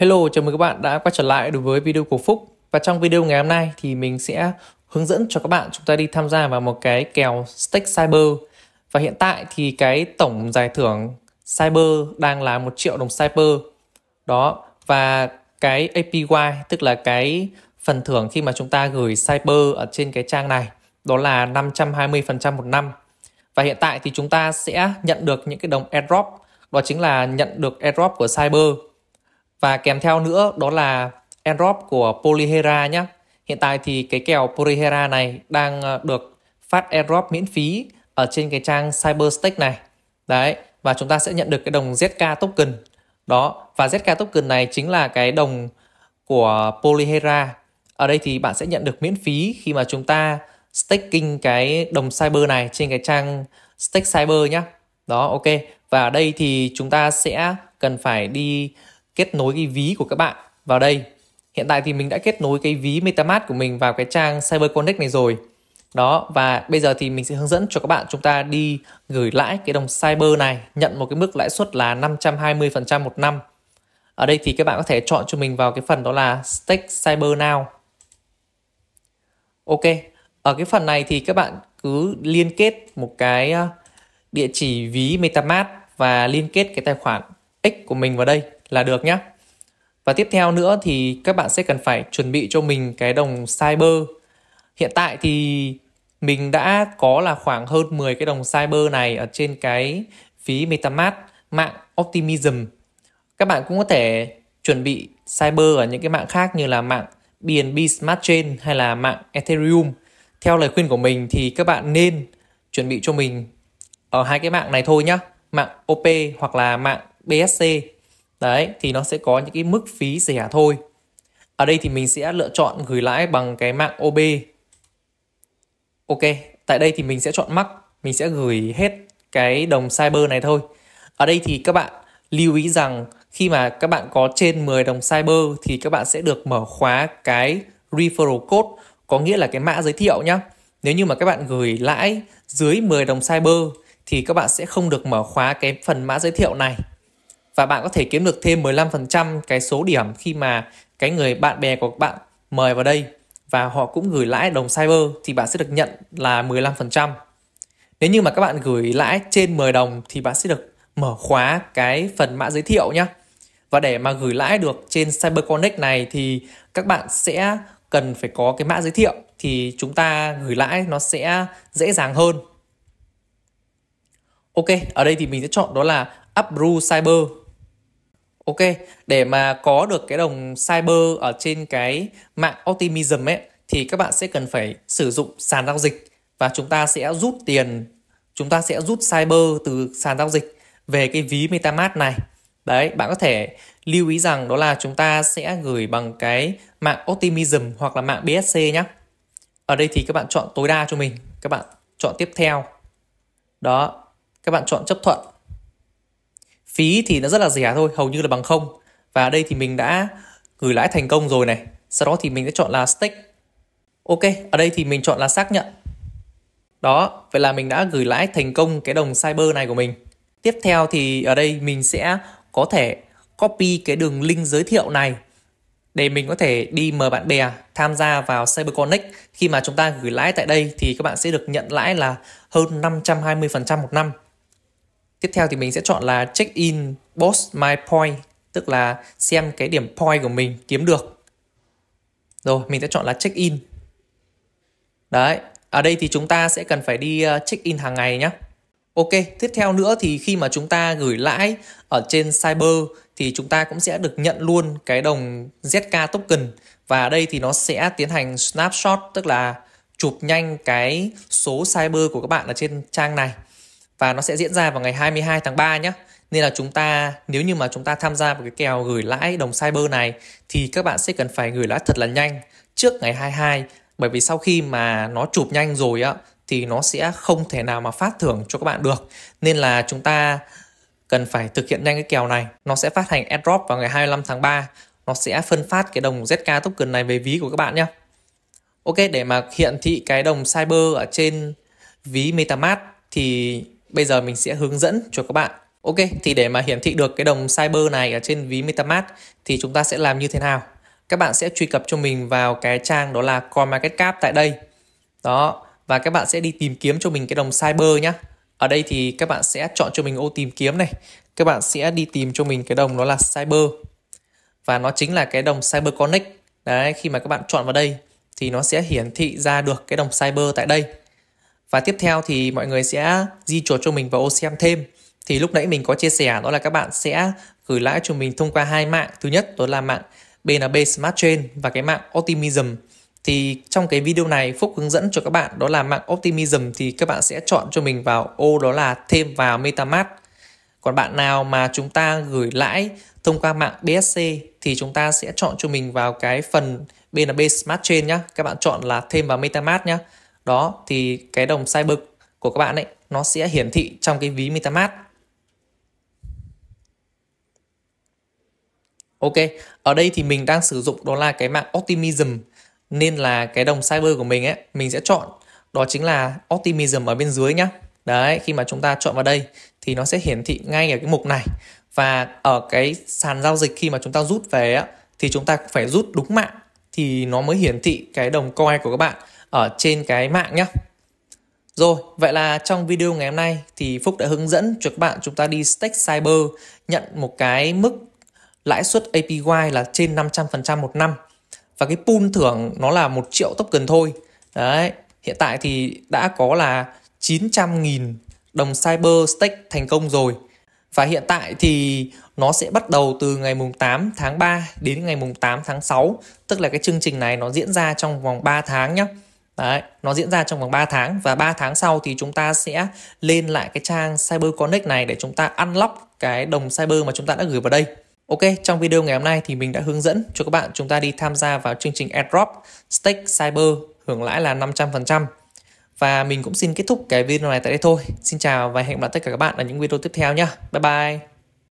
Hello, chào mừng các bạn đã quay trở lại đối với video của Phúc Và trong video ngày hôm nay thì mình sẽ hướng dẫn cho các bạn chúng ta đi tham gia vào một cái kèo Stake Cyber Và hiện tại thì cái tổng giải thưởng Cyber đang là một triệu đồng Cyber Đó, và cái APY tức là cái phần thưởng khi mà chúng ta gửi Cyber ở trên cái trang này Đó là 520% một năm Và hiện tại thì chúng ta sẽ nhận được những cái đồng airdrop Đó chính là nhận được airdrop của Cyber và kèm theo nữa đó là enrop của Polyhera nhé. Hiện tại thì cái kèo Polyhera này đang ờ, được phát enrop miễn phí ở trên cái trang Cyberstake này. Đấy, và chúng ta sẽ nhận được cái đồng ZK token. Đó, và ZK token này chính là cái đồng của Polyhera. Ở đây thì bạn sẽ nhận được miễn phí khi mà chúng ta staking cái đồng cyber này trên cái trang stake cyber nhé. Đó, ok. Và ở đây thì chúng ta sẽ cần phải đi kết nối cái ví của các bạn vào đây hiện tại thì mình đã kết nối cái ví MetaMask của mình vào cái trang CyberConnect này rồi đó và bây giờ thì mình sẽ hướng dẫn cho các bạn chúng ta đi gửi lãi cái đồng Cyber này nhận một cái mức lãi suất là 520% một năm ở đây thì các bạn có thể chọn cho mình vào cái phần đó là stake Cyber Now Ok ở cái phần này thì các bạn cứ liên kết một cái ờ, địa chỉ ví MetaMask và liên kết cái tài khoản X của mình vào đây là được nhé. Và tiếp theo nữa thì các bạn sẽ cần phải chuẩn bị cho mình cái đồng cyber. Hiện tại thì mình đã có là khoảng hơn 10 cái đồng cyber này ở trên cái phí MetaMask mạng Optimism. Các bạn cũng có thể chuẩn bị cyber ở những cái mạng khác như là mạng BNB Smart Chain hay là mạng Ethereum. Theo lời khuyên của mình thì các bạn nên chuẩn bị cho mình ở hai cái mạng này thôi nhá, mạng OP hoặc là mạng BSC Đấy, thì nó sẽ có những cái mức phí rẻ thôi. Ở đây thì mình sẽ lựa chọn gửi lãi bằng cái mạng OB. Ok, tại đây thì mình sẽ chọn mắc. mình sẽ gửi hết cái đồng cyber này thôi. Ở đây thì các bạn lưu ý rằng khi mà các bạn có trên 10 đồng cyber thì các bạn sẽ được mở khóa cái referral code có nghĩa là cái mã giới thiệu nhé. Nếu như mà các bạn gửi lãi dưới 10 đồng cyber thì các bạn sẽ không được mở khóa cái phần mã giới thiệu này và bạn có thể kiếm được thêm 15% cái số điểm khi mà cái người bạn bè của bạn mời vào đây và họ cũng gửi lãi đồng cyber thì bạn sẽ được nhận là 15%. Nếu như mà các bạn gửi lãi trên 10 đồng thì bạn sẽ được mở khóa cái phần mã giới thiệu nhé. Và để mà gửi lãi được trên Cyber Connect này thì các bạn sẽ cần phải có cái mã giới thiệu thì chúng ta gửi lãi nó sẽ dễ dàng hơn. Ok, ở đây thì mình sẽ chọn đó là upru Cyber Ok, để mà có được cái đồng cyber ở trên cái mạng Optimism ấy thì các bạn sẽ cần phải sử dụng sàn giao dịch và chúng ta sẽ rút tiền chúng ta sẽ rút cyber từ sàn giao dịch về cái ví MetaMask này. Đấy, bạn có thể lưu ý rằng đó là chúng ta sẽ gửi bằng cái mạng Optimism hoặc là mạng BSC nhé. Ở đây thì các bạn chọn tối đa cho mình, các bạn chọn tiếp theo. Đó, các bạn chọn chấp thuận phí thì nó rất là rẻ thôi hầu như là bằng không và ở đây thì mình đã gửi lãi thành công rồi này sau đó thì mình sẽ chọn là stake ok ở đây thì mình chọn là xác nhận đó vậy là mình đã gửi lãi thành công cái đồng cyber này của mình tiếp theo thì ở đây mình sẽ có thể copy cái đường link giới thiệu này để mình có thể đi mời bạn bè tham gia vào CyberConnect. Khi mà chúng ta gửi lãi tại đây thì các bạn sẽ được nhận lãi là hơn 520% một năm. Tiếp theo thì mình sẽ chọn là check in boss my point, tức là xem cái điểm point của mình kiếm được. Rồi, mình sẽ chọn là check in. Đấy, ở đây thì chúng ta sẽ cần phải đi ờ, check in hàng ngày nhé. Ok, tiếp theo nữa thì khi mà chúng ta gửi lãi ở trên Cyber thì chúng ta cũng sẽ được nhận luôn cái đồng ZK token và ở đây thì nó sẽ tiến hành snapshot tức là chụp nhanh cái số cyber của các bạn ở trên trang này và nó sẽ diễn ra vào ngày 22 tháng 3 nhé. Nên là chúng ta nếu như mà chúng ta tham gia vào cái kèo gửi lãi đồng cyber này thì các bạn sẽ cần phải gửi lãi thật là nhanh trước ngày 22 bởi vì sau khi mà nó chụp nhanh rồi á thì nó sẽ không thể nào mà phát thưởng cho các bạn được. Nên là chúng ta cần phải thực hiện nhanh cái kèo này. Nó sẽ phát hành airdrop vào ngày 25 tháng 3. Nó sẽ phân phát cái đồng ZK token này về ví của các bạn nhé. Ok, để mà hiện thị cái đồng Cyber ở trên ví MetaMask thì Bây giờ mình sẽ hướng dẫn cho các bạn. Ok, thì để mà hiển thị được cái đồng Cyber này ở trên ví MetaMask thì chúng ta sẽ làm như thế nào? Các bạn sẽ truy cập cho mình vào cái trang đó là CoinMarketCap tại đây. Đó, và các bạn sẽ đi tìm kiếm cho mình cái đồng Cyber nhá. Ở đây thì các bạn sẽ chọn cho mình ô tìm kiếm này. Các bạn sẽ đi tìm cho mình cái đồng đó là Cyber. Và nó chính là cái đồng Cyber Connect. Đấy, khi mà các bạn chọn vào đây thì nó sẽ hiển thị ra được cái đồng Cyber tại đây và tiếp theo thì mọi người sẽ di chuột cho mình vào ô xem thêm thì lúc nãy mình có chia sẻ đó là các bạn sẽ gửi lãi cho mình thông qua hai mạng thứ nhất đó là mạng BNB Smart Chain và cái mạng Optimism thì trong cái video này Phúc hướng dẫn cho các bạn đó là mạng Optimism thì các bạn sẽ chọn cho mình vào ô đó là thêm vào MetaMask còn bạn nào mà chúng ta gửi lãi thông qua mạng BSC thì chúng ta sẽ chọn cho mình vào cái phần BNB Smart Chain nhá các bạn chọn là thêm vào MetaMask nhá đó thì cái đồng sai bực của các bạn ấy nó sẽ hiển thị trong cái ví MetaMask Ok, ở đây thì mình đang sử dụng đó là cái mạng Optimism nên là cái đồng cyber của mình ấy mình sẽ chọn đó chính là Optimism ở bên dưới nhá. Đấy, khi mà chúng ta chọn vào đây thì nó sẽ hiển thị ngay ở cái mục này và ở cái sàn giao dịch khi mà chúng ta rút về á thì chúng ta phải rút đúng mạng thì nó mới hiển thị cái đồng coin của các bạn ở trên cái mạng nhé. Rồi, vậy là trong video ngày hôm nay thì Phúc đã hướng dẫn cho các bạn chúng ta đi stake cyber nhận một cái mức lãi suất APY là trên 500% một năm. Và cái pool thưởng nó là một triệu token thôi. Đấy, hiện tại thì đã có là 900.000 đồng cyber stake thành công rồi. Và hiện tại thì nó sẽ bắt đầu từ ngày mùng 8 tháng 3 đến ngày mùng 8 tháng 6, tức là cái chương trình này nó diễn ra trong vòng 3 tháng nhé. Đấy, nó diễn ra trong vòng 3 tháng và 3 tháng sau thì chúng ta sẽ lên lại cái trang Cyber Connect này để chúng ta unlock cái đồng Cyber mà chúng ta đã gửi vào đây. Ok, trong video ngày hôm nay thì mình đã hướng dẫn cho các bạn chúng ta đi tham gia vào chương trình airdrop stake Cyber hưởng lãi là 500%. Và mình cũng xin kết thúc cái video này tại đây thôi. Xin chào và hẹn gặp lại tất cả các bạn ở những video tiếp theo nhé. Bye bye!